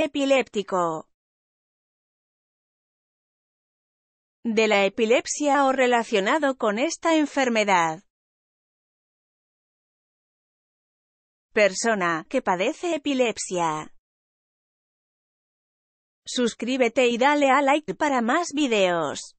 Epiléptico. De la epilepsia o relacionado con esta enfermedad. Persona que padece epilepsia. Suscríbete y dale a like para más videos.